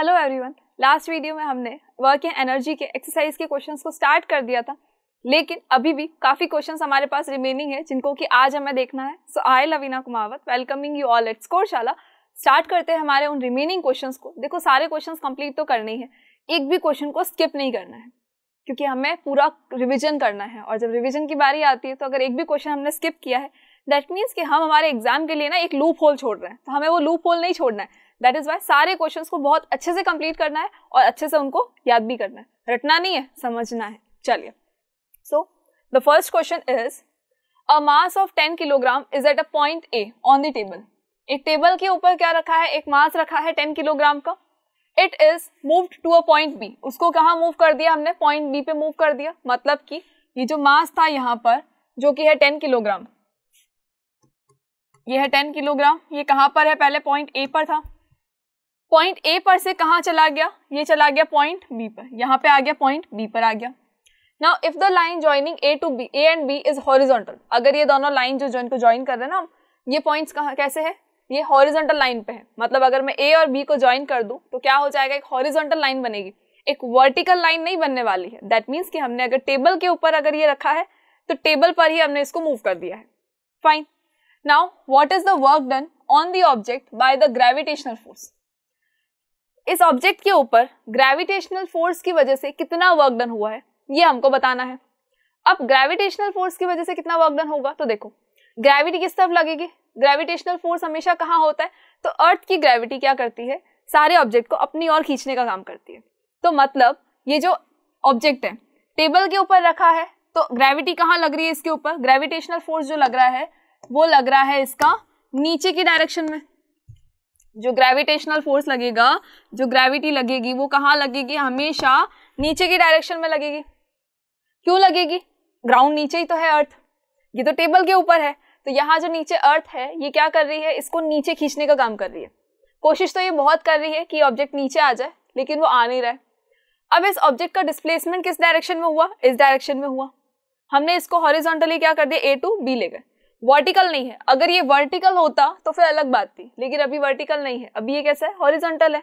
hello everyone last video में हमने work and energy के एक्सरसाइज के क्वेश्चंस को स्टार्ट कर दिया था लेकिन अभी भी काफ़ी क्वेश्चंस हमारे पास रिमेनिंग है जिनको कि आज हमें देखना है so I Lavina Kumawat welcoming you all at Scoreshala start करते हैं हमारे उन रिमेनिंग क्वेश्चन को देखो सारे क्वेश्चन कंप्लीट तो करने ही है एक भी क्वेश्चन को स्किप नहीं करना है क्योंकि हमें पूरा रिविजन करना है और जब रिविजन की बारी आती है तो अगर एक भी क्वेश्चन हमने स्किप किया है दैट मीन्स कि हम हमारे एग्जाम के लिए ना एक लूप होल छोड़ रहे हैं तो हमें वो लूप होल नहीं छोड़ना है दैट इज वाई सारे क्वेश्चन को बहुत अच्छे से कंप्लीट करना है और अच्छे से उनको याद भी करना है रटना नहीं है समझना है चलिए so the first question is a mass of ten kilogram is at a point A on the table एक टेबल के ऊपर क्या रखा है एक मास रखा है टेन किलोग्राम का it is moved to a point B उसको कहाँ मूव कर दिया हमने पॉइंट बी पे मूव कर दिया मतलब कि ये जो मास था यहाँ पर जो कि है टेन किलोग्राम ये है टेन किलोग्राम ये कहाँ पर है पहले पॉइंट ए पर था पॉइंट ए पर से कहाँ चला गया ये चला गया पॉइंट बी पर यहाँ पे आ गया पॉइंट बी पर आ गया now if the line joining A to B A and B is horizontal अगर ये दोनों लाइन जो ज्वाइन को ज्वाइन कर रहे हैं ना ये पॉइंट्स कहाँ कैसे है ये हॉरिजोंटल लाइन पे है मतलब अगर मैं ए और बी को ज्वाइन कर दूँ तो क्या हो जाएगा एक हॉरिजोंटल लाइन बनेगी एक वर्टिकल लाइन नहीं बनने वाली है दैट मीन्स कि हमने अगर टेबल के ऊपर अगर ये रखा है तो टेबल पर ही हमने इसको मूव कर दिया है fine now what is the work done on the object by the gravitational force इस ऑब्जेक्ट के ऊपर ग्रेविटेशनल फोर्स की वजह से कितना वर्क डन हुआ है ये हमको बताना है अब ग्रेविटेशनल फोर्स की वजह से कितना वर्क डन होगा तो देखो ग्रेविटी किस तरफ लगेगी ग्रेविटेशनल फोर्स हमेशा कहाँ होता है तो अर्थ की ग्रेविटी क्या करती है सारे ऑब्जेक्ट को अपनी ओर खींचने का काम करती है तो मतलब ये जो ऑब्जेक्ट है टेबल के ऊपर रखा है तो ग्रेविटी कहाँ लग रही है इसके ऊपर ग्रेविटेशनल फोर्स जो लग रहा है वो लग रहा है इसका नीचे की डायरेक्शन में जो ग्रेविटेशनल फोर्स लगेगा जो ग्रेविटी लगेगी वो कहाँ लगेगी हमेशा नीचे की डायरेक्शन में लगेगी क्यों लगेगी ग्राउंड नीचे ही तो है अर्थ ये तो टेबल के ऊपर है तो यहाँ जो नीचे अर्थ है ये क्या कर रही है इसको नीचे खींचने का काम कर रही है कोशिश तो ये बहुत कर रही है कि ऑब्जेक्ट नीचे आ जाए लेकिन वो आ नहीं रहा है अब इस ऑब्जेक्ट का डिस्प्लेसमेंट किस डायरेक्शन में हुआ इस डायरेक्शन में हुआ हमने इसको हॉरिजॉन्टली क्या कर दिया ए टू बी ले गए वर्टिकल नहीं है अगर ये वर्टिकल होता तो फिर अलग बात थी लेकिन अभी वर्टिकल नहीं है अभी ये कैसा है हॉरिजॉन्टल है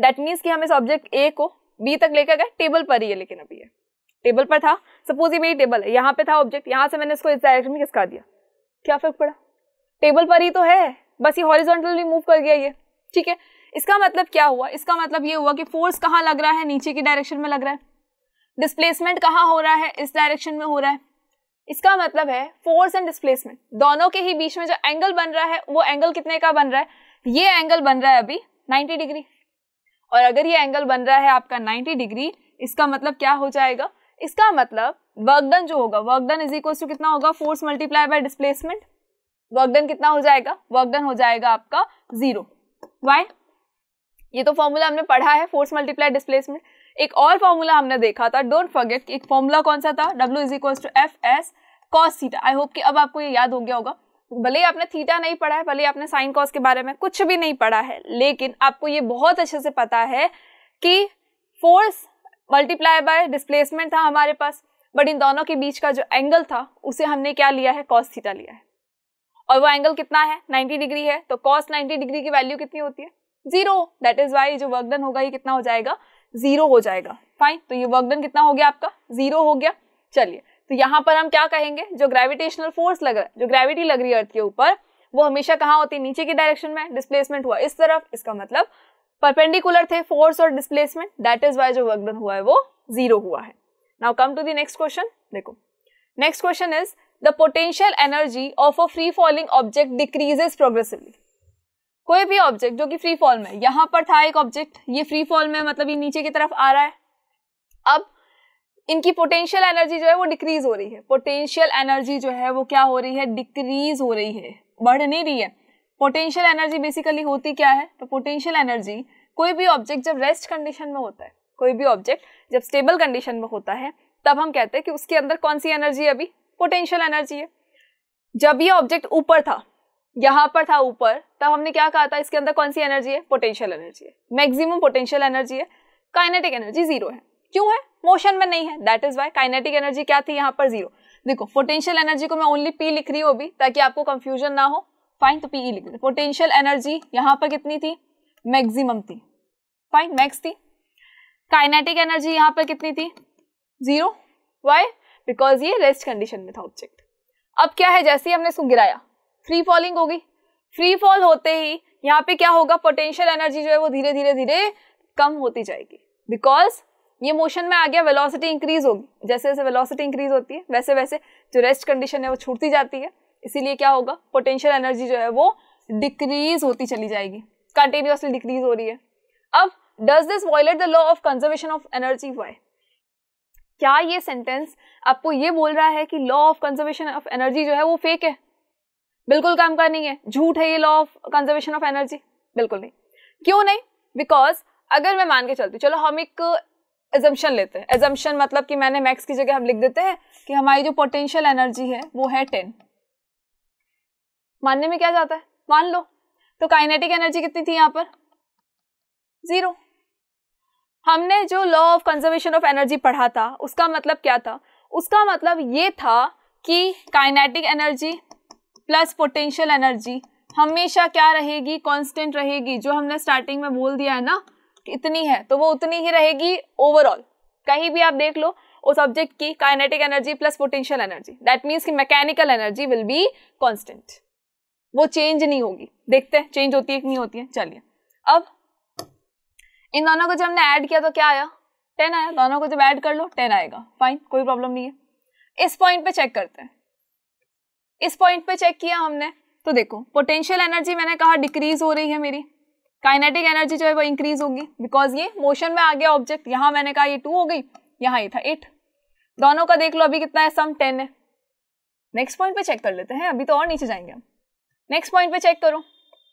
डेट मीन्स कि हमें सब्जेक्ट ए को बी तक लेकर गए टेबल पर ही है लेकिन अभी ये टेबल पर था सपोज ये मेरी टेबल है यहाँ पे था ऑब्जेक्ट यहाँ से मैंने इसको इस डायरेक्शन में खिसका दिया क्या फर्क पड़ा टेबल पर ही तो है बस ये भी मूव कर गया ये ठीक है इसका मतलब क्या हुआ इसका मतलब ये हुआ कि फोर्स कहाँ लग रहा है नीचे की डायरेक्शन में लग रहा है डिस्प्लेसमेंट कहाँ हो रहा है इस डायरेक्शन में हो रहा है इसका मतलब है फोर्स एंड डिस्प्लेसमेंट दोनों के ही बीच में जो एंगल बन रहा है वो एंगल कितने का बन रहा है ये एंगल बन रहा है अभी 90 डिग्री और अगर ये एंगल बन रहा है आपका 90 डिग्री इसका मतलब क्या हो जाएगा इसका मतलब वर्कडन जो होगा वर्कडन इज इक्वल टू कितना होगा force multiply by displacement work done कितना हो जाएगा वर्कडन हो जाएगा आपका जीरो वाई ये तो फॉर्मूला हमने पढ़ा है फोर्स मल्टीप्लाई डिस्प्लेसमेंट एक और फॉर्मूला हमने देखा था डोंट फॉरगेट एक फॉर्मूला कौन सा था W is equal to F S cos theta I hope कि अब आपको ये याद हो गया होगा भले ही आपने थीटा नहीं पढ़ा है भले ही आपने साइन कॉस के बारे में कुछ भी नहीं पढ़ा है लेकिन आपको ये बहुत अच्छे से पता है कि फोर्स मल्टीप्लाई बाय डिस्प्लेसमेंट था हमारे पास बट इन दोनों के बीच का जो एंगल था उसे हमने क्या लिया है कॉस थीटा लिया है और वो एंगल कितना है 90 डिग्री है तो कॉस 90 डिग्री की वैल्यू कितनी होती है जीरो दैट इज वाई जो वर्क डन होगा ये कितना हो जाएगा जीरो हो जाएगा फाइन तो ये वर्कडन कितना हो गया आपका जीरो हो गया चलिए तो यहाँ पर हम क्या कहेंगे जो ग्रेविटेशनल फोर्स लग रहा है जो ग्रेविटी लग रही है अर्थ के ऊपर वो हमेशा कहाँ होती है नीचे की डायरेक्शन में डिस्प्लेसमेंट हुआ इस तरफ इसका मतलब परपेंडिकुलर थे फोर्स और डिस्प्लेसमेंट दैट इज वाई जो वर्कडन हुआ है वो जीरो हुआ है now come to the next question देखो next question is the potential energy of a free falling object decreases progressively कोई भी ऑब्जेक्ट जो कि फ्री फॉल में यहाँ पर था एक ऑब्जेक्ट ये फ्री फॉल में मतलब ये नीचे की तरफ आ रहा है अब इनकी पोटेंशियल एनर्जी जो है वो डिक्रीज हो रही है पोटेंशियल एनर्जी जो है वो क्या हो रही है डिक्रीज हो रही है बढ़ नहीं रही है पोटेंशियल एनर्जी बेसिकली होती क्या है तो पोटेंशियल एनर्जी कोई भी ऑब्जेक्ट जब रेस्ट कंडीशन में होता है कोई भी ऑब्जेक्ट जब स्टेबल कंडीशन में होता है तब हम कहते हैं कि उसके अंदर कौन सी एनर्जी अभी पोटेंशियल एनर्जी है जब ये ऑब्जेक्ट ऊपर था यहाँ पर था ऊपर तब हमने क्या कहा था इसके अंदर कौन सी एनर्जी है पोटेंशियल एनर्जी है मैक्सिमम पोटेंशियल एनर्जी है काइनेटिक एनर्जी जीरो है क्यों है मोशन में नहीं है that is why kinetic energy क्या थी यहाँ पर जीरो देखो पोटेंशियल एनर्जी को मैं ओनली पी लिख रही हूँ अभी ताकि आपको कंफ्यूजन ना हो फाइन तो पीई लिख दो पोटेंशियल एनर्जी यहाँ पर कितनी थी मैक्सिमम थी फाइन मैक्स थी काइनेटिक एनर्जी यहाँ पर कितनी थी जीरो वाई बिकॉज ये रेस्ट कंडीशन में था ऑब्जेक्ट अब क्या है जैसे ही हमने इसको गिराया फ्री फॉलिंग होगी फ्री फॉल होते ही यहाँ पे क्या होगा पोटेंशियल एनर्जी जो है वो धीरे धीरे धीरे कम होती जाएगी बिकॉज ये मोशन में आ गया वेलोसिटी इंक्रीज होगी जैसे जैसे वेलोसिटी इंक्रीज होती है वैसे वैसे जो रेस्ट कंडीशन है वो छूटती जाती है इसीलिए क्या होगा पोटेंशियल एनर्जी जो है वो डिक्रीज होती चली जाएगी कंटिन्यूसली डिक्रीज हो रही है अब does this violate the law of conservation of energy why क्या ये सेंटेंस आपको ये बोल रहा है कि law of conservation of energy जो है वो फेक है बिल्कुल काम का नहीं है झूठ है ये law of conservation of energy बिल्कुल नहीं क्यों नहीं बिकॉज अगर मैं मान के चलती चलो हम एक एजम्पन लेते हैं एजम्पन मतलब कि मैंने मैक्स की जगह हम लिख देते हैं कि हमारी जो पोटेंशियल एनर्जी है वो है टेन मानने में क्या जाता है मान लो तो काइनेटिक एनर्जी कितनी थी यहाँ पर जीरो हमने जो law of conservation of energy पढ़ा था उसका मतलब क्या था उसका मतलब ये था कि kinetic energy plus potential energy हमेशा क्या रहेगी कांस्टेंट रहेगी जो हमने स्टार्टिंग में बोल दिया है ना इतनी है तो वो उतनी ही रहेगी ओवरऑल कहीं भी आप देख लो उस ऑब्जेक्ट की kinetic energy plus potential energy that means कि mechanical energy will be constant वो चेंज नहीं होगी देखते हैं चेंज होती है कि नहीं होती है चलिए अब इन दोनों को जब हमने ऐड किया तो क्या आया टेन आया दोनों को जब ऐड कर लो टेन आएगा फाइन कोई प्रॉब्लम नहीं है इस पॉइंट पे चेक करते हैं इस पॉइंट पे चेक किया हमने तो देखो पोटेंशियल एनर्जी मैंने कहा डिक्रीज हो रही है मेरी काइनेटिक एनर्जी जो है वो इंक्रीज होगी बिकॉज ये मोशन में आ गया ऑब्जेक्ट यहाँ मैंने कहा ये टू हो गई यहाँ ये था एट दोनों का देख लो अभी कितना है सम टेन है नेक्स्ट पॉइंट पे चेक कर लेते हैं अभी तो और नीचे जाएंगे हम नेक्स्ट पॉइंट पे चेक करो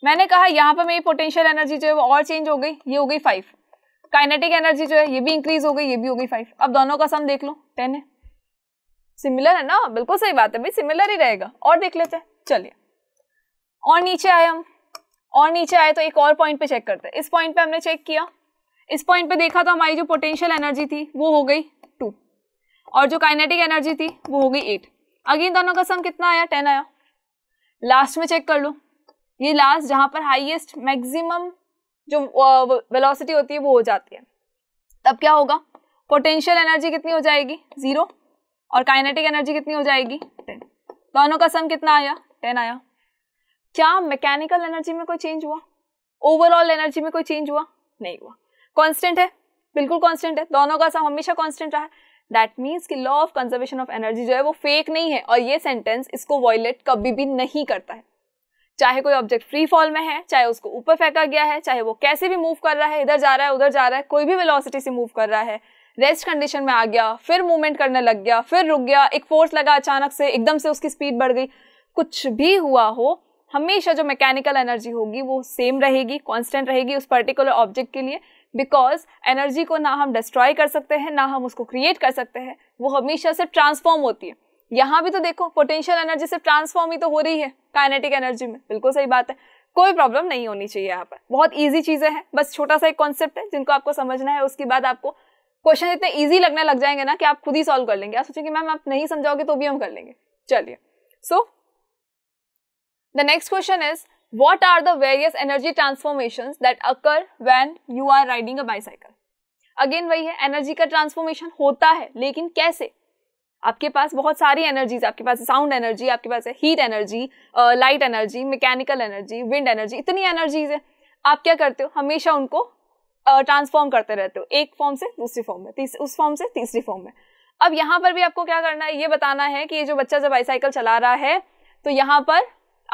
मैंने कहा यहाँ पर मेरी पोटेंशियल एनर्जी जो है वो और चेंज हो गई ये हो गई फाइव काइनेटिक एनर्जी जो है ये भी इंक्रीज हो गई ये भी हो गई फाइव अब दोनों का सम देख लो टेन है सिमिलर है ना बिल्कुल सही बात है भाई सिमिलर ही रहेगा और देख लेते हैं चलिए और नीचे आए हम और नीचे आए तो एक और पॉइंट पे चेक करते हैं इस पॉइंट पे हमने चेक किया इस पॉइंट पे देखा तो हमारी जो पोटेंशियल एनर्जी थी वो हो गई टू और जो काइनेटिक एनर्जी थी वो हो गई एट अगेन दोनों का सम कितना आया टेन आया लास्ट में चेक कर लो ये लास्ट जहाँ पर हाइएस्ट मैक्सिमम जो वेलोसिटी होती है वो हो जाती है तब क्या होगा पोटेंशियल एनर्जी कितनी हो जाएगी जीरो और काइनेटिक एनर्जी कितनी हो जाएगी टेन दोनों का सम कितना आया टेन आया क्या मैकेनिकल एनर्जी में कोई चेंज हुआ ओवरऑल एनर्जी में कोई चेंज हुआ नहीं हुआ कॉन्स्टेंट है बिल्कुल कॉन्स्टेंट है दोनों का सम हमेशा कॉन्स्टेंट रहा है दैट मीन्स कि law of conservation of energy जो है वो फेक नहीं है और ये सेंटेंस इसको वॉयलेट कभी भी नहीं करता है चाहे कोई ऑब्जेक्ट फ्री फॉल में है चाहे उसको ऊपर फेंका गया है चाहे वो कैसे भी मूव कर रहा है इधर जा रहा है उधर जा रहा है कोई भी वेलोसिटी से मूव कर रहा है रेस्ट कंडीशन में आ गया फिर मूवमेंट करने लग गया फिर रुक गया एक फोर्स लगा अचानक से एकदम से उसकी स्पीड बढ़ गई कुछ भी हुआ हो हमेशा जो मैकेनिकल एनर्जी होगी वो सेम रहेगी कॉन्स्टेंट रहेगी उस पर्टिकुलर ऑब्जेक्ट के लिए बिकॉज एनर्जी को ना हम डिस्ट्रॉय कर सकते हैं ना हम उसको क्रिएट कर सकते हैं वो हमेशा सिर्फ ट्रांसफॉर्म होती है यहाँ भी तो देखो पोटेंशियल एनर्जी सिर्फ ट्रांसफॉर्म ही तो हो रही है काइनेटिक एनर्जी में बिल्कुल सही बात है कोई प्रॉब्लम नहीं होनी चाहिए यहाँ पर बहुत ईजी चीज़ें हैं बस छोटा सा एक कॉन्सेप्ट है जिनको आपको समझना है उसके बाद आपको क्वेश्चन इतने ईजी लगने लग जाएंगे ना कि आप खुद ही सॉल्व कर लेंगे आप सोचेंगे मैम आप नहीं समझाओगे तो भी हम कर लेंगे चलिए so the next question is what are the various energy transformation that occur when you are riding a bicycle again वही है एनर्जी का ट्रांसफॉर्मेशन होता है लेकिन कैसे आपके पास बहुत सारी एनर्जीज आपके पास साउंड एनर्जी आपके पास है heat energy light energy mechanical energy wind energy इतनी एनर्जीज है आप क्या करते हो हमेशा उनको ट्रांसफॉर्म करते रहते हो एक फॉर्म से दूसरी फॉर्म में उस फॉर्म से तीसरी फॉर्म में अब यहाँ पर भी आपको क्या करना है ये बताना है कि ये जो बच्चा जब बाईसाइकिल चला रहा है तो यहाँ पर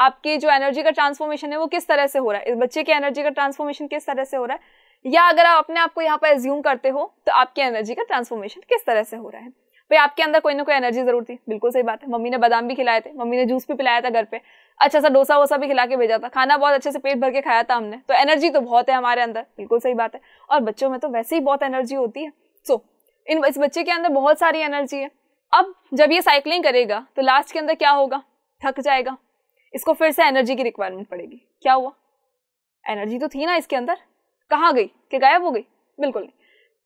आपकी जो एनर्जी का ट्रांसफॉर्मेशन है वो किस तरह से हो रहा है इस बच्चे की एनर्जी का ट्रांसफॉर्मेशन किस तरह से हो रहा है या अगर आप अपने आप को यहाँ पर एज्यूम करते हो तो आपकी एनर्जी का ट्रांसफॉर्मेशन किस तरह से हो रहा है भाई आपके अंदर कोई ना कोई एनर्जी जरूर थी बिल्कुल सही बात है मम्मी ने बादाम भी खिलाए थे मम्मी ने जूस भी पिलाया था घर पे अच्छा सा डोसा वोसा भी खिला के भेजा था खाना बहुत अच्छे से पेट भर के खाया था हमने तो एनर्जी तो बहुत है हमारे अंदर बिल्कुल सही बात है और बच्चों में तो वैसे ही बहुत एनर्जी होती है सो so, इन इस बच्चे के अंदर बहुत सारी एनर्जी है अब जब ये साइकिलिंग करेगा तो लास्ट के अंदर क्या होगा थक जाएगा इसको फिर से एनर्जी की रिक्वायरमेंट पड़ेगी क्या हुआ एनर्जी तो थी ना इसके अंदर कहाँ गई कि गायब हो गई बिल्कुल नहीं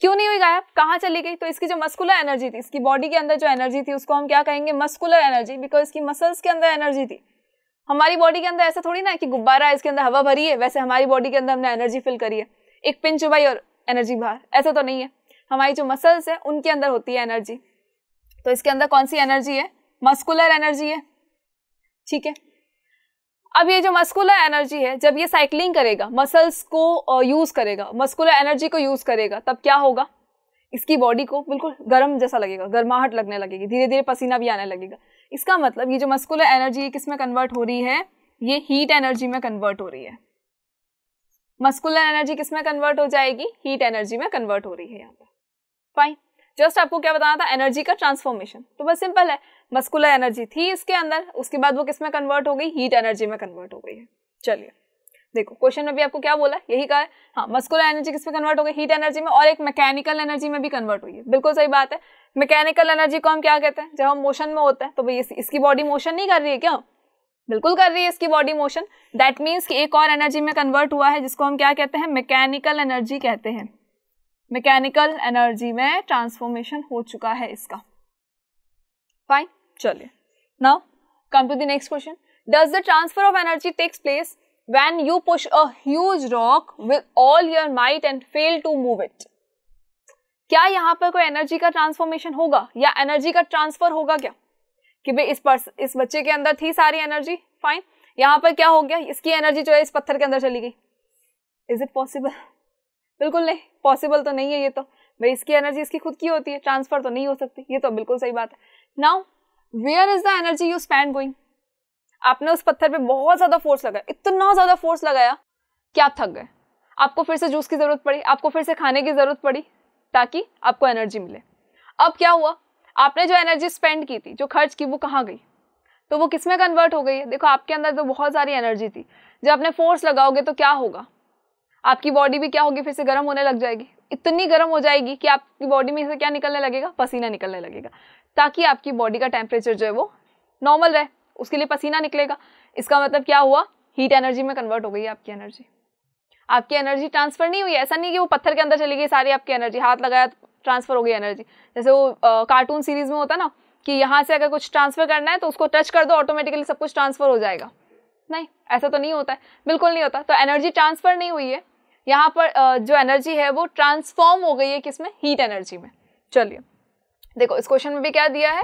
क्यों नहीं हुई गायब कहाँ चली गई तो इसकी जो मस्कुलर एनर्जी थी इसकी बॉडी के अंदर जो एनर्जी थी उसको हम क्या कहेंगे मस्कुलर एनर्जी बिकॉज इसकी मसल्स के अंदर एनर्जी थी हमारी बॉडी के अंदर ऐसे थोड़ी ना कि गुब्बारा इसके अंदर हवा भरी है वैसे हमारी बॉडी के अंदर हमने एनर्जी फिल करी है एक पिन चुबाई और एनर्जी बाहर ऐसा तो नहीं है हमारी जो मसल्स है उनके अंदर होती है एनर्जी तो इसके अंदर कौन सी एनर्जी है मस्कुलर एनर्जी है ठीक है अब ये जो मस्कुलर एनर्जी है जब ये साइकिलिंग करेगा मसल्स को यूज़ करेगा मस्कुलर एनर्जी को यूज़ करेगा तब क्या होगा इसकी बॉडी को बिल्कुल गर्म जैसा लगेगा गर्माहट लगने लगेगी धीरे धीरे पसीना भी आने लगेगा इसका मतलब ये जो मस्कुलर एनर्जी किस में कन्वर्ट हो रही है ये हीट एनर्जी में कन्वर्ट हो रही है मस्कुलर एनर्जी किस में कन्वर्ट हो जाएगी हीट एनर्जी में कन्वर्ट हो रही है यहाँ पर फाइन जस्ट आपको क्या बताना था एनर्जी का ट्रांसफॉर्मेशन तो बस सिंपल है मस्कुलर एनर्जी थी इसके अंदर उसके बाद वो किस में कन्वर्ट हो गई हीट एनर्जी में कन्वर्ट हो गई है चलिए देखो क्वेश्चन में भी आपको क्या बोला यही कहा है हाँ मस्कुलर एनर्जी किस में कन्वर्ट हो गई हीट एनर्जी में और एक मैकेनिकल एनर्जी में भी कन्वर्ट हुई है बिल्कुल सही बात है मैकेनिकल एनर्जी को हम क्या कहते हैं जब हम मोशन में होते हैं तो भाई इस, इसकी बॉडी मोशन नहीं कर रही है क्या बिल्कुल कर रही है इसकी बॉडी मोशन दैट मीन्स कि एक और एनर्जी में कन्वर्ट हुआ है जिसको हम क्या कहते हैं मैकेनिकल एनर्जी कहते हैं मैकेनिकल एनर्जी में ट्रांसफॉर्मेशन हो चुका है इसका फाइन चलिए now come to the next question does the transfer of energy takes place when you push a huge rock with all your might and fail to move it क्या यहाँ पर कोई एनर्जी का ट्रांसफॉर्मेशन होगा या energy का transfer होगा क्या कि भाई इस पर्स इस बच्चे के अंदर थी सारी एनर्जी फाइन यहाँ पर क्या हो गया इसकी एनर्जी जो है इस पत्थर के अंदर चली गई इज इट पॉसिबल बिल्कुल नहीं पॉसिबल तो नहीं है ये तो भाई इसकी एनर्जी इसकी खुद की होती है ट्रांसफर तो नहीं हो सकती ये तो बिल्कुल सही बात है now where is the energy you spend going आपने उस पत्थर पे बहुत ज़्यादा फोर्स लगाया इतना ज़्यादा फोर्स लगाया कि आप थक गए आपको फिर से जूस की ज़रूरत पड़ी आपको फिर से खाने की ज़रूरत पड़ी ताकि आपको एनर्जी मिले अब क्या हुआ आपने जो एनर्जी स्पेंड की थी जो खर्च की वो कहाँ गई तो वो किस में कन्वर्ट हो गई है देखो आपके अंदर तो बहुत सारी एनर्जी थी जब आपने फोर्स लगाओगे तो क्या होगा आपकी बॉडी भी क्या होगी फिर से गर्म होने लग जाएगी इतनी गर्म हो जाएगी कि आपकी बॉडी में से क्या निकलने लगेगा पसीना निकलने लगेगा ताकि आपकी बॉडी का टेम्परेचर जो है वो नॉर्मल रहे उसके लिए पसीना निकलेगा इसका मतलब क्या हुआ हीट एनर्जी में कन्वर्ट हो गई आपकी एनर्जी आपकी एनर्जी ट्रांसफर नहीं हुई ऐसा नहीं कि वो पत्थर के अंदर चली गई सारी आपकी एनर्जी हाथ लगाया ट्रांसफर हो गई एनर्जी जैसे वो कार्टून सीरीज में होता ना कि यहाँ से अगर कुछ ट्रांसफर करना है तो उसको टच कर दो ऑटोमेटिकली सब कुछ ट्रांसफर हो जाएगा नहीं ऐसा तो नहीं होता है बिल्कुल नहीं होता तो एनर्जी ट्रांसफर नहीं हुई है यहाँ पर जो एनर्जी है वो ट्रांसफॉर्म हो गई है किसमें हीट एनर्जी में चलिए देखो इस क्वेश्चन में भी क्या दिया है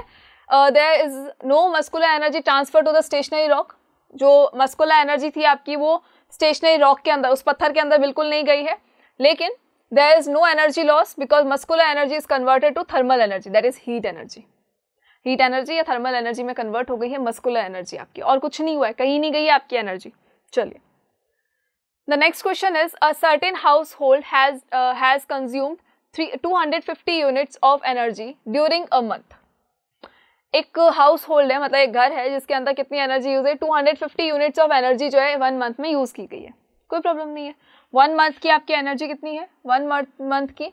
there is no muscular energy transfer to the stationary rock जो मस्कुलर एनर्जी थी आपकी वो स्टेशनरी रॉक के अंदर उस पत्थर के अंदर बिल्कुल नहीं गई है लेकिन there is no energy loss because muscular energy is converted to thermal energy that is heat energy heat energy या थर्मल एनर्जी में कन्वर्ट हो गई है मस्कुलर एनर्जी आपकी और कुछ नहीं हुआ है कहीं नहीं गई है आपकी एनर्जी चलिए the next question is a certain household has has consumed three two hundred fifty units of energy during a month एक हाउस होल्ड है मतलब एक घर है जिसके अंदर कितनी एनर्जी यूज है two hundred fifty units of energy जो है वन मंथ में यूज़ की गई है कोई प्रॉब्लम नहीं है वन मंथ की आपकी एनर्जी कितनी है वन मंथ की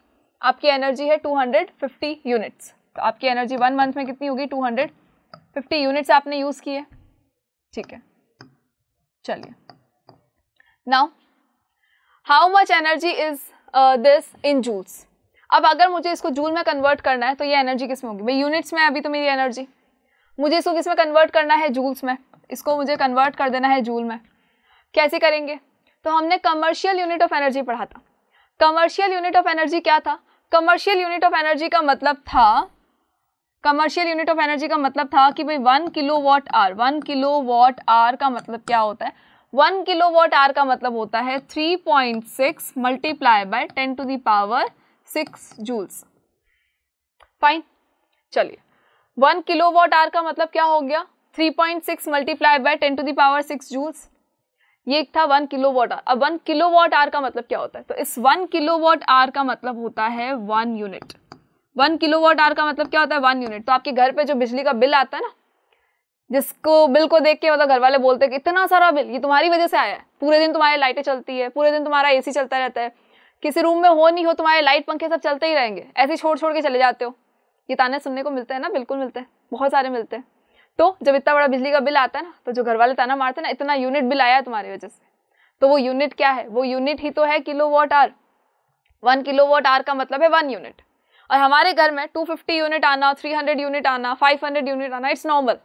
आपकी एनर्जी है टू हंड्रेड फिफ्टी यूनिट्स तो आपकी एनर्जी वन मंथ में कितनी होगी टू हंड्रेड फिफ्टी यूनिट्स आपने यूज़ की है ठीक है चलिए now how much energy is this in joules अब अगर मुझे इसको जूल में कन्वर्ट करना है तो ये एनर्जी किस में होगी भाई यूनिट्स में अभी तो मेरी एनर्जी मुझे इसको किस में कन्वर्ट करना है जूल्स में इसको मुझे कन्वर्ट कर देना है जूल में कैसे करेंगे तो हमने कमर्शियल यूनिट ऑफ एनर्जी पढ़ा था कमर्शियल यूनिट ऑफ एनर्जी क्या था कमर्शियल यूनिट ऑफ एनर्जी का मतलब था कमर्शियल यूनिट ऑफ एनर्जी का मतलब था कि भाई one kilowatt hour one kilowatt hour का मतलब क्या होता है वन किलो वॉट आर का मतलब होता है three point six multiply by ten to the power six joules fine चलिए वन किलो वॉट आर का मतलब क्या हो गया three point six multiply by ten to the power six joules ये था वन किलो वॉट आर अब वन किलो वॉट आर का मतलब क्या होता है तो इस वन किलो वॉट आर का मतलब होता है one unit one kilowatt hour का मतलब क्या होता है वन यूनिट तो आपके घर पे जो बिजली का बिल आता है ना जिसको बिल को देख के मतलब घर वाले बोलते हैं कि इतना सारा बिल ये तुम्हारी वजह से आया है पूरे दिन तुम्हारी लाइटें चलती है पूरे दिन तुम्हारा एसी चलता रहता है किसी रूम में हो नहीं हो तुम्हारे लाइट पंखे सब चलते ही रहेंगे ऐसे छोड़ छोड़ के चले जाते हो ये ताने सुनने को मिलते हैं ना बिल्कुल मिलते हैं बहुत सारे मिलते हैं तो जब इतना बड़ा बिजली का बिल आता है ना तो जो घर वाले ताना मारते हैं ना इतना यूनिट बिल आया है तुम्हारी वजह से तो वो यूनिट क्या है वो यूनिट ही तो है kilowatt hour one kilowatt hour का मतलब है वन यूनिट और हमारे घर में टू फिफ्टी यूनिट आना थ्री हंड्रेड यूनिट आना फाइव हंड्रेड यूनिट आना इट्स नॉर्मल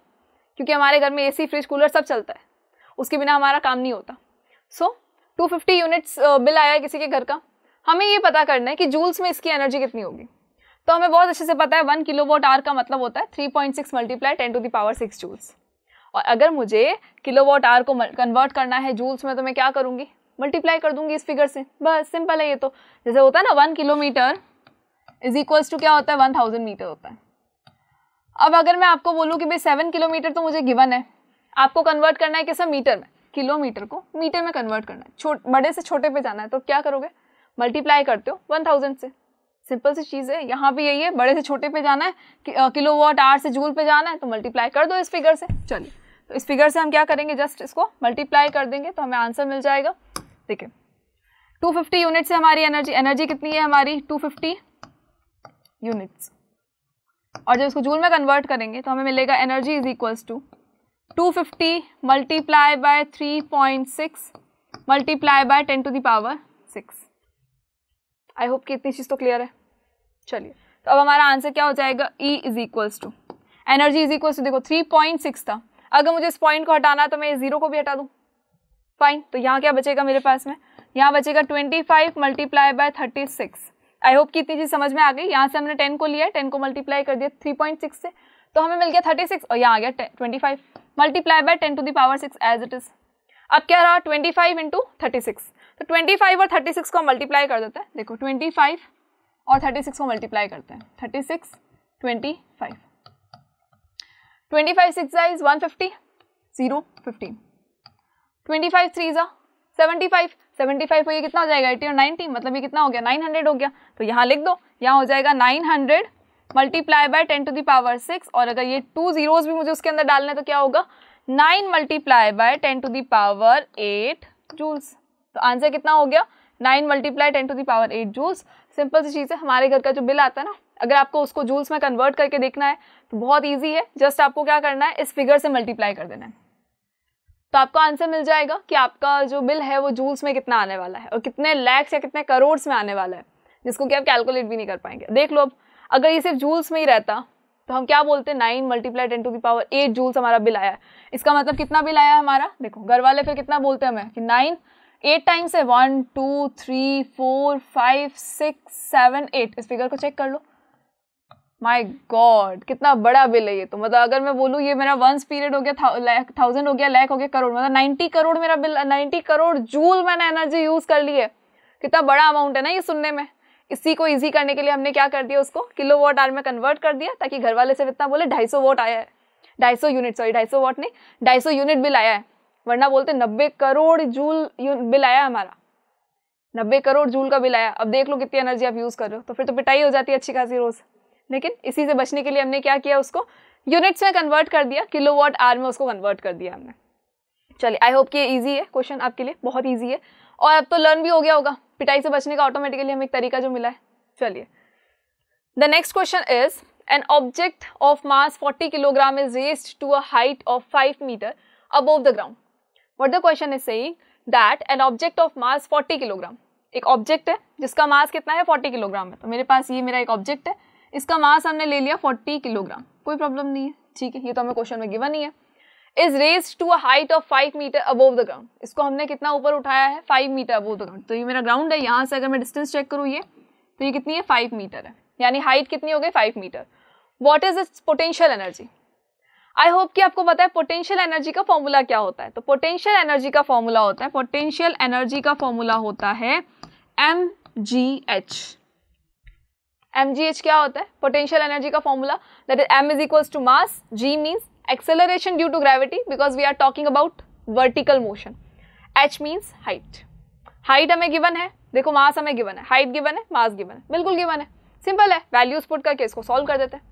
क्योंकि हमारे घर में ए सी फ्रिज कूलर सब चलता है उसके बिना हमारा काम नहीं होता so two fifty units bill आया है किसी के घर का हमें ये पता करना है कि जूल्स में इसकी एनर्जी कितनी होगी तो हमें बहुत अच्छे से पता है वन किलो वोट आर का मतलब होता है three point six multiply ten to the power six joules और अगर मुझे किलो वोट आर को कन्वर्ट करना है जूल्स में तो मैं क्या करूँगी मल्टीप्लाई कर दूंगी इस फिगर से बस सिंपल है ये तो जैसे होता है ना one kilometer is equals to क्या होता है वन थाउजेंड मीटर होता है अब अगर मैं आपको बोलूँ कि भाई सेवन किलोमीटर तो मुझे गिवन है आपको कन्वर्ट करना है कैसा मीटर में किलोमीटर को मीटर में कन्वर्ट करना है छोट बड़े से छोटे पे जाना है तो क्या करोगे मल्टीप्लाई करते हो वन थाउजेंड से सिंपल सी चीज़ है यहाँ भी यही है बड़े से छोटे पे जाना है कि, किलो वॉट आर से जूल पे जाना है तो मल्टीप्लाई कर दो इस फिगर से चलिए तो इस फिगर से हम क्या करेंगे जस्ट इसको मल्टीप्लाई कर देंगे तो हमें आंसर मिल जाएगा देखिए 250 यूनिट से हमारी एनर्जी एनर्जी कितनी है हमारी 250 यूनिट्स और जब इसको जूल में कन्वर्ट करेंगे तो हमें मिलेगा energy is equals to two fifty multiply by three point six multiply by ten to the power six I hope कि इतनी चीज़ तो क्लियर है चलिए तो अब हमारा आंसर क्या हो जाएगा E is equals to energy is equals to देखो थ्री पॉइंट सिक्स था अगर मुझे इस पॉइंट को हटाना है तो मैं जीरो को भी हटा दूँ फाइन तो यहाँ क्या बचेगा मेरे पास में यहाँ बचेगा twenty five multiply by thirty six I hope कि इतनी चीज़ समझ में आ गई यहाँ से हमने टेन को लिया टेन को मल्टीप्लाई कर दिया थ्री पॉइंट सिक्स से तो हमें मिल गया थर्टी सिक्स और यहाँ आ गया twenty five multiply by ten to power six as it is अब क्या रहा twenty five into thirty six तो ट्वेंटी फाइव और थर्टी सिक्स को मल्टीप्लाई कर देते हैं देखो ट्वेंटी फाइव और थर्टी सिक्स को मल्टीप्लाई करते हैं thirty six twenty five twenty five six जा one fifty zero fifteen twenty five three जा सेवेंटी फाइव को ये कितना हो जाएगा एटी और नाइनटी मतलब ये कितना हो गया नाइन हंड्रेड हो गया तो यहाँ लिख दो यहाँ हो जाएगा nine hundred multiply by ten to power six और अगर ये टू जीरोज भी मुझे उसके अंदर डालना है तो क्या होगा nine multiply by ten to the power eight joules तो आंसर कितना हो गया nine multiply ten to the power eight joules simple सी चीज़ है हमारे घर का जो बिल आता है ना अगर आपको उसको जूल्स में कन्वर्ट करके देखना है तो बहुत ईजी है जस्ट आपको क्या करना है इस फिगर से मल्टीप्लाई कर देना है तो आपको आंसर मिल जाएगा कि आपका जो बिल है वो जूल्स में कितना आने वाला है और कितने लैक्स या कितने करोड़्स में आने वाला है जिसको कि आप कैलकुलेट भी नहीं कर पाएंगे देख लो अब अगर ये सिर्फ जूल्स में ही रहता तो हम क्या बोलते हैं nine multiply ten to the power eight joules हमारा बिल आया है इसका मतलब कितना बिल आया है हमारा देखो घर वाले फिर कितना बोलते हैं हमें कि नाइन एट टाइम्स है one two three four five six seven eight इस फिगर को चेक कर लो माय गॉड कितना बड़ा बिल है ये तो मतलब अगर मैं बोलूँ ये मेरा वंस पीरियड हो गया था, थाउजेंड हो गया लैक हो गया करोड़ मतलब नाइन्टी करोड़ मेरा बिल नाइन्टी करोड़ जूल मैंने एनर्जी यूज़ कर ली है कितना बड़ा अमाउंट है ना ये सुनने में इसी को ईजी करने के लिए हमने क्या कर दिया उसको किलो वॉट आर में कन्वर्ट कर दिया ताकि घर वाले से इतना बोले ढाई सौ वोट आया है ढाई सौ यूनिट सॉरी ढाई सौ वॉट नहीं ढाई सौ यूनिट बिल आया है वरना बोलते नब्बे करोड़ जूल बिल आया हमारा नब्बे करोड़ जूल का बिल आया अब देख लो कितनी एनर्जी आप यूज़ कर रहे हो तो फिर तो पिटाई हो जाती है अच्छी खासी रोज़ लेकिन इसी से बचने के लिए हमने क्या किया उसको यूनिट्स में कन्वर्ट कर दिया किलो वॉट आर में उसको कन्वर्ट कर दिया हमने चलिए आई होप कि ये ईजी है क्वेश्चन आपके लिए बहुत ईजी है और अब तो लर्न भी हो गया होगा पिटाई से बचने का ऑटोमेटिकली हमें एक तरीका जो मिला है चलिए the next question is an object of mass 40 kilogram is raised to a height of 5 metre above the ground what the question is saying that an object of mass 40 kilogram एक object है जिसका मास कितना है 40 kilogram है तो मेरे पास ये मेरा एक ऑब्जेक्ट है इसका मास हमने ले लिया 40 किलोग्राम कोई प्रॉब्लम नहीं है ठीक है ये तो हमें क्वेश्चन में गिवन ही है is raise to a height of five metre above the ground इसको हमने कितना ऊपर उठाया है five metre above the ground तो ये मेरा ग्राउंड है यहाँ से अगर मैं डिस्टेंस चेक करूँ ये तो ये कितनी है फाइव मीटर है यानी हाइट कितनी हो गई five metre what is its potential energy I hope कि आपको पता है पोटेंशियल एनर्जी का फॉर्मूला क्या होता है तो पोटेंशियल एनर्जी का फॉर्मूला होता है पोटेंशियल एनर्जी का फॉर्मूला होता है M G H M G H क्या होता है पोटेंशियल एनर्जी का formula that is M is equals to mass G means acceleration due to gravity because we are talking about vertical motion H means height height हमें given है देखो मास हमें given है height given है mass given है बिल्कुल given है simple है वैल्यूज पुट करके इसको सॉल्व कर देते हैं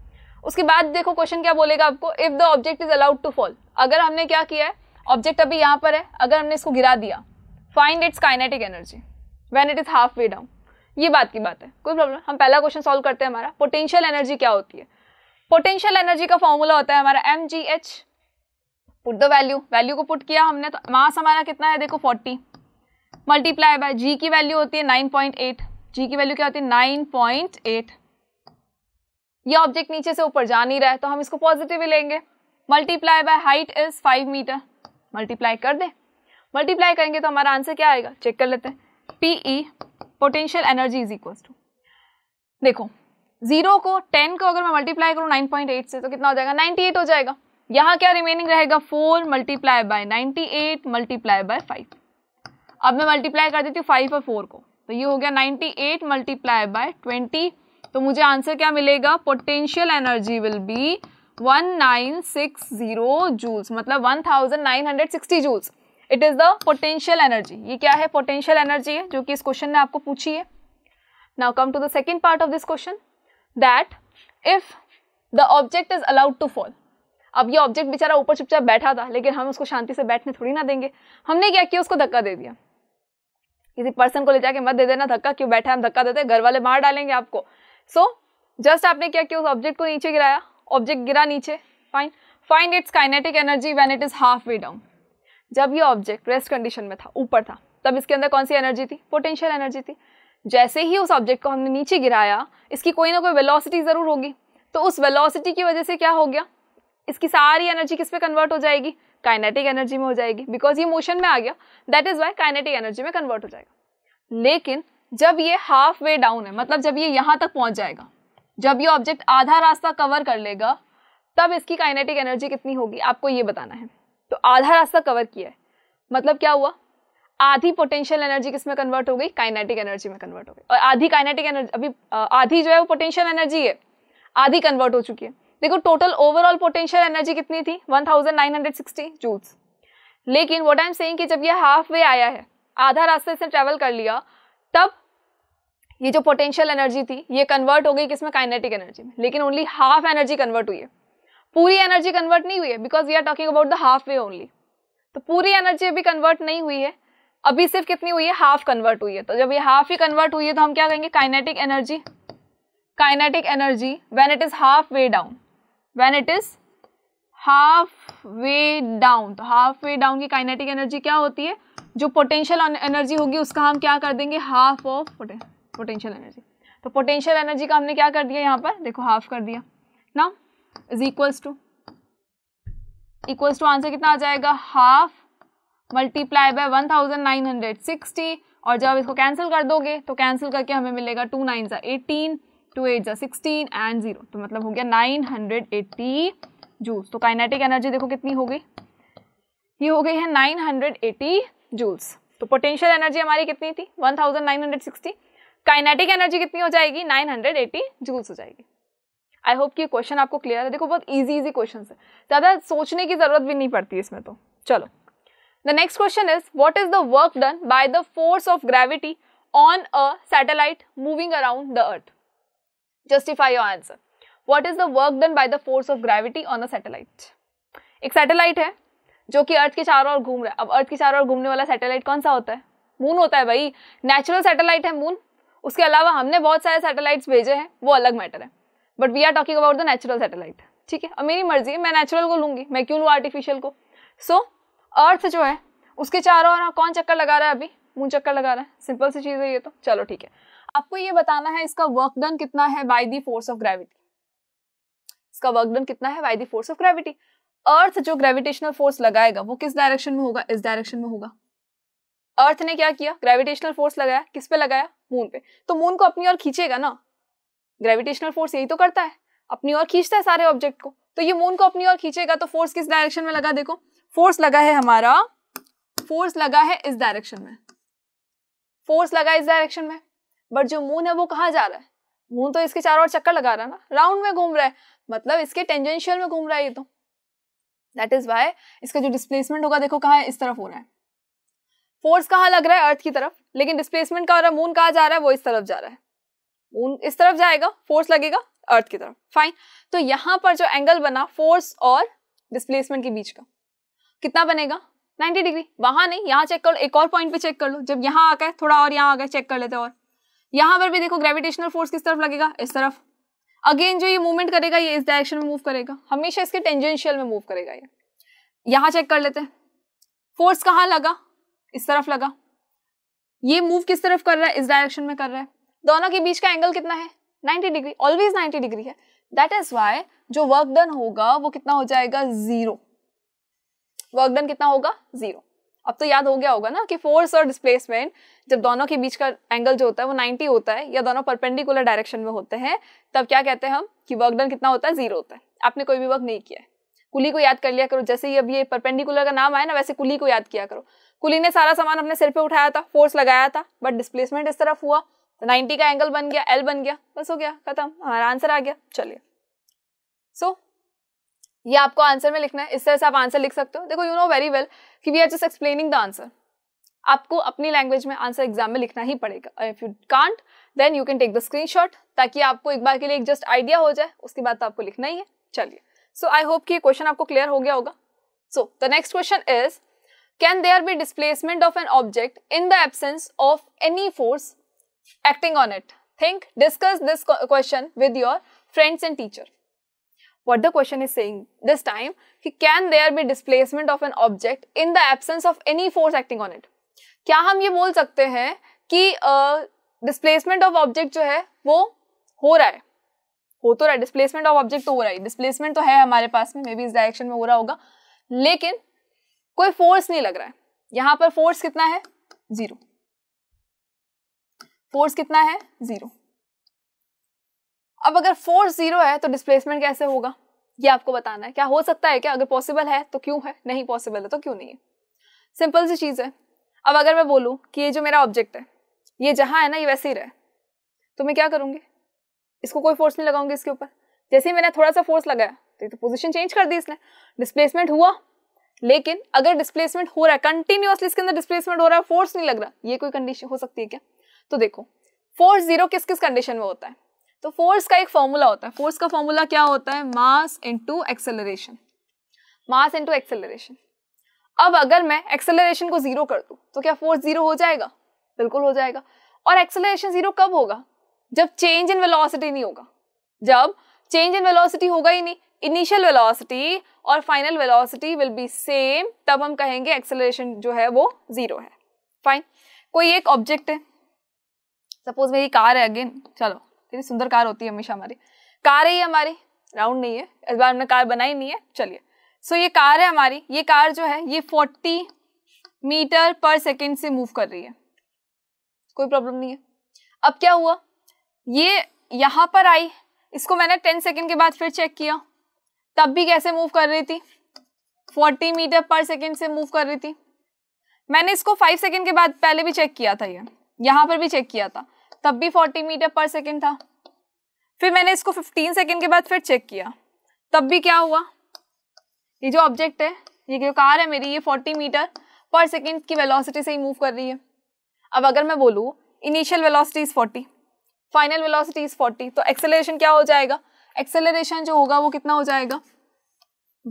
उसके बाद देखो क्वेश्चन क्या बोलेगा आपको if the object is allowed to fall अगर हमने क्या किया है ऑब्जेक्ट अभी यहाँ पर है अगर हमने इसको गिरा दिया find its kinetic energy when it is half way down ये बात की बात है कोई प्रॉब्लम हम पहला क्वेश्चन सॉल्व करते हैं हमारा पोटेंशियल एनर्जी क्या होती है पोटेंशियल एनर्जी का फॉर्मूला होता है हमारा M G H put the value value को पुट किया हमने तो मास हमारा कितना है देखो फोर्टी मल्टीप्लाई बाय जी की वैल्यू होती है नाइन पॉइंट एट जी की वैल्यू क्या होती है नाइन पॉइंट एट ये ऑब्जेक्ट नीचे से ऊपर जा नहीं रहा है तो हम इसको पॉजिटिव ही लेंगे multiply by height is five metre multiply कर दे मल्टीप्लाई करेंगे तो हमारा आंसर क्या आएगा चेक कर लेते हैं P E potential energy is equal to देखो जीरो को टेन को अगर मैं मल्टीप्लाई करूँ नाइन पॉइंट एट से तो कितना हो जाएगा नाइन्टी एट हो जाएगा यहाँ क्या रिमेनिंग रहेगा four multiply by ninety eight multiply by five अब मैं मल्टीप्लाई कर देती हूँ फाइव और फोर को तो ये हो गया ninety eight multiply by twenty तो मुझे आंसर क्या मिलेगा potential energy will be 1960 joules मतलब 1960 joules it is the potential energy ये क्या है पोटेंशियल एनर्जी है जो कि इस क्वेश्चन ने आपको पूछी है now come to the second part of this question that if the object is allowed to fall अब ये ऑब्जेक्ट बेचारा ऊपर चुपचाप बैठा था लेकिन हम उसको शांति से बैठने थोड़ी ना देंगे हमने क्या किया उसको धक्का दे दिया किसी पर्सन को ले जाके मत दे देना धक्का क्यों बैठा हम धक्का देते घर वाले मार डालेंगे आपको सो जस्ट आपने क्या किया उस ऑब्जेक्ट को नीचे गिराया ऑब्जेक्ट गिरा नीचे fine find its kinetic energy when it is half way down जब ये ऑब्जेक्ट रेस्ट कंडीशन में था ऊपर था तब इसके अंदर कौन सी एनर्जी थी पोटेंशियल एनर्जी थी जैसे ही उस ऑब्जेक्ट को हमने नीचे गिराया इसकी कोई ना कोई वेलोसिटी ज़रूर होगी तो उस वेलोसिटी की वजह से क्या हो गया इसकी सारी एनर्जी किस पे कन्वर्ट हो जाएगी काइनेटिक एनर्जी में हो जाएगी बिकॉज ये मोशन में आ गया that is why kinetic energy में कन्वर्ट हो जाएगा लेकिन जब ये हाफ वे डाउन है मतलब जब ये यहाँ तक पहुँच जाएगा जब ये ऑब्जेक्ट आधा रास्ता कवर कर लेगा तब इसकी काइनेटिक एनर्जी कितनी होगी आपको ये बताना है तो आधा रास्ता कवर किया है मतलब क्या हुआ आधी पोटेंशियल एनर्जी किस में कन्वर्ट हो गई काइनेटिक एनर्जी में कन्वर्ट हो गई और आधी काइनेटिक एनर्जी अभी आधी जो है वो पोटेंशियल एनर्जी है आधी कन्वर्ट हो चुकी है देखो टोटल ओवरऑल पोटेंशियल एनर्जी कितनी थी 1960 जूल्स लेकिन व्हाट आई एम सेइंग कि जब ये हाफ वे आया है आधा रास्ते से ट्रेवल कर लिया तब ये जो पोटेंशियल एनर्जी थी ये कन्वर्ट हो गई किसमें काइनेटिक एनर्जी में लेकिन ओनली हाफ एनर्जी कन्वर्ट हुई है पूरी एनर्जी कन्वर्ट नहीं हुई है because we are talking about the half way only तो पूरी एनर्जी अभी कन्वर्ट नहीं हुई है अभी सिर्फ कितनी हुई है हाफ कन्वर्ट हुई है तो जब ये हाफ ही कन्वर्ट हुई है तो हम क्या कहेंगे kinetic energy kinetic energy when it is half way down when it is half way down तो हाफ वे डाउन की काइनेटिक एनर्जी क्या होती है जो पोटेंशियल एनर्जी होगी उसका हम क्या कर देंगे half of potential potential energy तो पोटेंशियल एनर्जी का हमने क्या कर दिया यहाँ पर देखो हाफ कर दिया ना is equals to equals to answer कितना आ जाएगा half multiply by one thousand nine hundred sixty और जब इसको कैंसिल कर दोगे तो कैंसिल करके हमें मिलेगा टू नाइन ज़ा एटीन टू एट ज़ा सिक्सटीन एंड ज़ीरो तो मतलब हो गया नाइन हंड्रेड एट्टी जूल्स तो काइनेटिक एनर्जी देखो कितनी हो गई ये हो गई है नाइन हंड्रेड एटी जूल्स तो पोटेंशियल एनर्जी हमारी कितनी थी one thousand nine hundred sixty kinetic energy कितनी हो जाएगी 980 जूल्स हो जाएगी आई होप कि क्वेश्चन आपको क्लियर है देखो बहुत ईजी ईजी क्वेश्चन है ज़्यादा सोचने की ज़रूरत भी नहीं पड़ती इसमें तो चलो the next question is what is the work done by the force of gravity on a satellite moving around the earth justify your answer what is the work done by the force of gravity on a satellite एक satellite है जो कि अर्थ के चारों ओर घूम रहा है अब अर्थ के चारों ओर घूमने वाला सैटेलाइट कौन सा होता है मून होता है भाई नेचुरल सैटेलाइट है मून उसके अलावा हमने बहुत सारे सैटेलाइट्स भेजे हैं वो अलग मैटर है but we are talking about the natural satellite ठीक है अब मेरी मर्जी है मैं नेचुरल को लूँगी मैं क्यों लूँ आर्टिफिशियल को सो so, अर्थ जो है उसके चारों ओर कौन चक्कर लगा रहा है अभी मुँह चक्कर लगा रहा है सिंपल सी चीज़ है ये तो चलो ठीक है आपको ये बताना है इसका वर्क डन कितना है by the force of gravity इसका वर्क डन कितना है by the force of gravity earth जो ग्रेविटेशनल फोर्स लगाएगा वो किस डायरेक्शन में होगा इस डायरेक्शन में होगा अर्थ ने क्या किया ग्रेविटेशनल फोर्स लगाया किस पे लगाया मून पे तो मून को अपनी ओर खींचेगा ना ग्रेविटेशनल फोर्स यही तो करता है अपनी ओर खींचता है सारे ऑब्जेक्ट को तो ये मून को अपनी ओर खींचेगा तो फोर्स किस डायरेक्शन में लगा देखो फोर्स लगा है हमारा फोर्स लगा है इस डायरेक्शन में फोर्स लगा इस डायरेक्शन में बट जो मून है वो कहाँ जा रहा है मून तो इसके चारों ओर चक्कर लगा रहा है ना राउंड में घूम रहा है मतलब इसके टेंजेंशियल में घूम रहा है ये तो दैट इज वाई इसका जो डिस्प्लेसमेंट होगा देखो कहाँ है इस तरफ हो रहा है फोर्स कहाँ लग रहा है अर्थ की तरफ लेकिन डिस्प्लेसमेंट का रहा मून कहाँ जा रहा है वो इस तरफ जा रहा है मून इस तरफ जाएगा फोर्स लगेगा अर्थ की तरफ फाइन तो यहाँ पर जो एंगल बना फोर्स और डिस्प्लेसमेंट के बीच का कितना बनेगा 90 डिग्री वहां नहीं यहाँ चेक कर लो एक और पॉइंट पे चेक कर लो जब यहाँ आ गए थोड़ा और यहाँ आ गए चेक कर लेते और यहाँ पर भी देखो ग्रेविटेशनल फोर्स किस तरफ लगेगा इस तरफ अगेन जो ये मूवमेंट करेगा ये इस डायरेक्शन में मूव करेगा हमेशा इसके टेंजेंशियल में मूव करेगा ये यहाँ चेक कर लेते हैं फोर्स कहाँ लगा इस तरफ लगा ये मूव किस तरफ कर रहा है इस डायरेक्शन में कर रहा है दोनों के बीच का एंगल कितना है 90 डिग्री ऑलवेज 90 डिग्री है दैट इज वाई जो वर्क डन होगा वो कितना हो जाएगा जीरो वर्क डन कितना होगा जीरो अब तो याद हो गया होगा ना कि फोर्स और डिस्प्लेसमेंट जब दोनों के बीच का एंगल जो होता है वो 90 होता है या दोनों परपेंडिकुलर डायरेक्शन में होते हैं तब क्या कहते हैं हम कि वर्क डन कितना होता है जीरो होता है आपने कोई भी वर्क नहीं किया है कुली को याद कर लिया करो जैसे ही अब ये परपेंडिकुलर का नाम आया ना वैसे कुली को याद किया करो कुली ने सारा सामान अपने सिर पे उठाया था फोर्स लगाया था बट डिस्प्लेसमेंट इस तरफ हुआ तो 90 का एंगल बन गया एल बन गया बस हो गया खत्म हमारा आंसर आ गया चलिए सो so, ये आपको आंसर में लिखना है इस तरह से आप आंसर लिख सकते हो देखो यू नो वेरी वेल कि we are just explaining the answer आपको अपनी लैंग्वेज में आंसर एग्जाम में लिखना ही पड़ेगा if you can't then you can take the screenshot ताकि आपको एक बार के लिए एक जस्ट आइडिया हो जाए उसके बाद तो आपको लिखना ही है चलिए सो आई होप कि ये क्वेश्चन आपको क्लियर हो गया होगा so the next question is can there be displacement of an object in the absence of any force acting on it think discuss this question with your friends and teacher what the question is saying this time कि can there be displacement of an object in the absence of any force acting on it क्या हम ये बोल सकते हैं कि displacement of object जो है वो हो रहा है हो तो रहा है डिस्प्लेसमेंट ऑफ ऑब्जेक्ट तो हो रहा है डिस्प्लेसमेंट तो है हमारे पास में मे बी इस डायरेक्शन में हो रहा होगा लेकिन कोई फोर्स नहीं लग रहा है यहां पर फोर्स कितना है जीरो फोर्स कितना है जीरो अब अगर फोर्स जीरो है तो डिस्प्लेसमेंट कैसे होगा ये आपको बताना है क्या हो सकता है क्या अगर पॉसिबल है तो क्यों है नहीं पॉसिबल है तो क्यों नहीं है सिंपल सी चीज़ है अब अगर मैं बोलूँ कि ये जो मेरा ऑब्जेक्ट है ये जहां है ना ये वैसे ही रहे तो मैं क्या करूंगी इसको कोई फोर्स नहीं लगाऊंगी इसके ऊपर जैसे ही मैंने थोड़ा सा फोर्स लगाया तो ये तो पोजिशन चेंज कर दी इसने डिस्प्लेसमेंट हुआ लेकिन अगर डिस्प्लेसमेंट हो रहा है कंटिन्यूसली इसके अंदर डिस्प्लेसमेंट हो रहा है फोर्स नहीं लग रहा ये कोई कंडीशन हो सकती है क्या तो देखो फोर्स जीरो किस किस कंडीशन में होता है तो फोर्स का एक फॉर्मूला होता है फोर्स का फॉर्मूला क्या होता है mass into acceleration mass into acceleration अब अगर मैं एक्सेलरेशन को जीरो कर दूँ तो क्या फोर्स जीरो हो जाएगा बिल्कुल हो जाएगा और एक्सेलरेशन जीरो कब होगा जब चेंज इन वेलोसिटी नहीं होगा जब चेंज इन वेलोसिटी होगा ही नहीं इनिशियल वेलोसिटी और final velocity will be same तब हम कहेंगे एक्सेलरेशन जो है वो जीरो है फाइन कोई एक ऑब्जेक्ट है सपोज मेरी कार है अगेन चलो कितनी सुंदर कार होती है हमेशा हमारी कार है ये हमारी राउंड नहीं है इस बार हमने कार बनाई नहीं है चलिए सो so, ये कार है हमारी ये कार जो है ये फोर्टी मीटर पर सेकेंड से मूव कर रही है कोई प्रॉब्लम नहीं है अब क्या हुआ ये यहाँ पर आई इसको मैंने टेन सेकेंड के बाद फिर चेक किया तब भी कैसे मूव कर रही थी फोर्टी मीटर पर सेकेंड से मूव कर रही थी मैंने इसको फाइव सेकेंड के बाद पहले भी चेक किया था ये यहाँ पर भी चेक किया था तब भी फोर्टी मीटर पर सेकेंड था फिर मैंने इसको फिफ्टीन सेकेंड के बाद फिर चेक किया तब भी क्या हुआ ये जो ऑब्जेक्ट है ये जो कार है मेरी ये फोर्टी मीटर पर सेकेंड की वेलोसिटी से ही मूव कर रही है अब अगर मैं बोलूँ initial velocity is forty final velocity is 40 तो एक्सेलरेशन क्या हो जाएगा एक्सेलरेशन जो होगा वो कितना हो जाएगा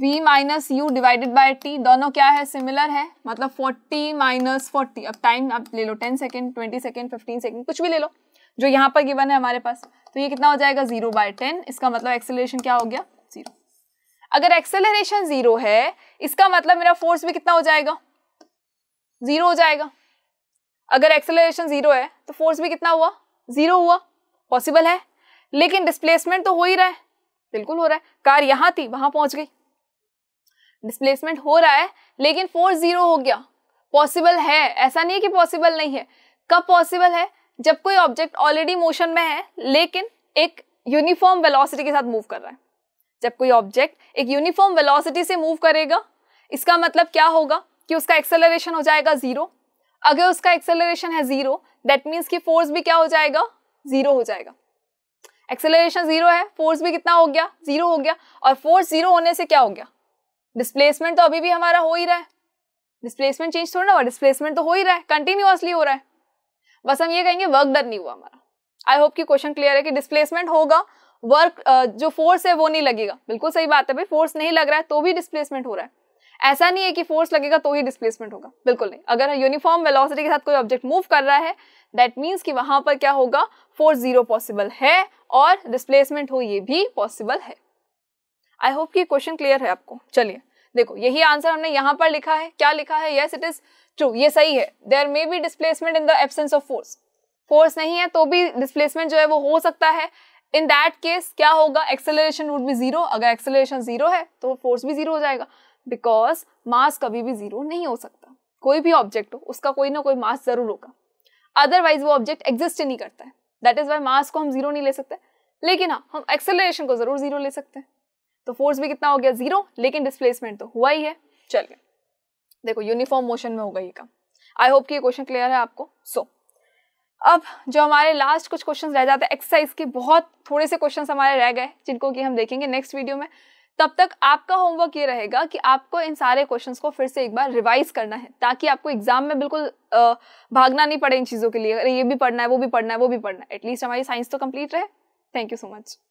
v minus U divided by T दोनों क्या है सिमिलर है मतलब 40 माइनस फोर्टी अब टाइम आप ले लो 10 सेकेंड 20 सेकेंड 15 सेकेंड कुछ भी ले लो जो यहाँ पर गिवन है हमारे पास तो ये कितना हो जाएगा जीरो बाय टेन इसका मतलब एक्सेलरेशन क्या हो गया जीरो अगर एक्सेलरेशन जीरो है इसका मतलब मेरा फोर्स भी कितना हो जाएगा जीरो हो जाएगा अगर एक्सेलरेशन जीरो है तो फोर्स भी कितना हुआ जीरो हुआ पॉसिबल है लेकिन डिस्प्लेसमेंट तो हो ही रहा है बिल्कुल हो रहा है कार यहां थी वहां पहुंच गई डिस्प्लेसमेंट हो रहा है लेकिन फोर जीरो हो गया पॉसिबल है ऐसा नहीं है कि पॉसिबल नहीं है कब पॉसिबल है जब कोई ऑब्जेक्ट ऑलरेडी मोशन में है लेकिन एक यूनिफॉर्म वेलोसिटी के साथ मूव कर रहा है जब कोई ऑब्जेक्ट एक यूनिफॉर्म वेलोसिटी से मूव करेगा इसका मतलब क्या होगा कि उसका एक्सेलरेशन हो जाएगा ज़ीरो अगर उसका एक्सेलरेशन है जीरो दैट मीन्स कि फोर्स भी क्या हो जाएगा जीरो हो जाएगा एक्सेलरेशन जीरो है फोर्स भी कितना हो गया जीरो हो गया और फोर्स जीरो होने से क्या हो गया डिस्प्लेसमेंट तो अभी भी हमारा हो ही रहा है डिस्प्लेसमेंट चेंज थोड़ा ना डिस्प्लेसमेंट तो हो ही रहा है कंटिन्यूअसली हो रहा है बस हम ये कहेंगे वर्क डन नहीं हुआ हमारा आई होप कि क्वेश्चन क्लियर है कि डिस्प्लेसमेंट होगा वर्क जो फोर्स है वो नहीं लगेगा बिल्कुल सही बात है भाई फोर्स नहीं लग रहा है तो भी डिस्प्लेसमेंट हो रहा है ऐसा नहीं है कि फोर्स लगेगा तो ही डिस्प्लेसमेंट होगा बिल्कुल नहीं अगर यूनिफॉर्म वेलोसिटी के साथ कोई ऑब्जेक्ट मूव कर रहा है दैट मीन्स कि वहां पर क्या होगा फोर्स जीरो पॉसिबल है और डिस्प्लेसमेंट हो ये भी पॉसिबल है आई होप कि क्वेश्चन क्लियर है आपको चलिए देखो यही आंसर हमने यहाँ पर लिखा है क्या लिखा है येस इट इज ट्रू ये सही है there may be displacement in the absence of force force नहीं है तो भी डिस्प्लेसमेंट जो है वो हो सकता है इन दैट केस क्या होगा एक्सेलरेशन वुड बी जीरो अगर एक्सेलरेशन जीरो है तो फोर्स भी जीरो हो जाएगा बिकॉज मास कभी भी जीरो नहीं हो सकता कोई भी ऑब्जेक्ट हो उसका कोई ना कोई मास जरूर होगा अदरवाइज वो ऑब्जेक्ट एग्जिस्ट ही नहीं करता है दैट इज वाई मास को हम जीरो नहीं ले सकते लेकिन हाँ हम एक्सेलरेशन को जरूर जीरो ले सकते हैं तो फोर्स भी कितना हो गया जीरो लेकिन डिस्प्लेसमेंट तो हुआ ही है चलिए देखो यूनिफॉर्म मोशन में होगा ये काम आई होप कि ये क्वेश्चन क्लियर है आपको सो so, अब जो हमारे लास्ट कुछ क्वेश्चन रह जाते हैं एक्सरसाइज के बहुत थोड़े से क्वेश्चन हमारे रह गए जिनको कि हम देखेंगे नेक्स्ट वीडियो में तब तक आपका होमवर्क ये रहेगा कि आपको इन सारे क्वेश्चन को फिर से एक बार रिवाइज करना है ताकि आपको एग्जाम में बिल्कुल भागना नहीं पड़े इन चीज़ों के लिए अरे ये भी पढ़ना है वो भी पढ़ना है वो भी पढ़ना है एटलीस्ट हमारी साइंस तो कंप्लीट रहे थैंक यू सो मच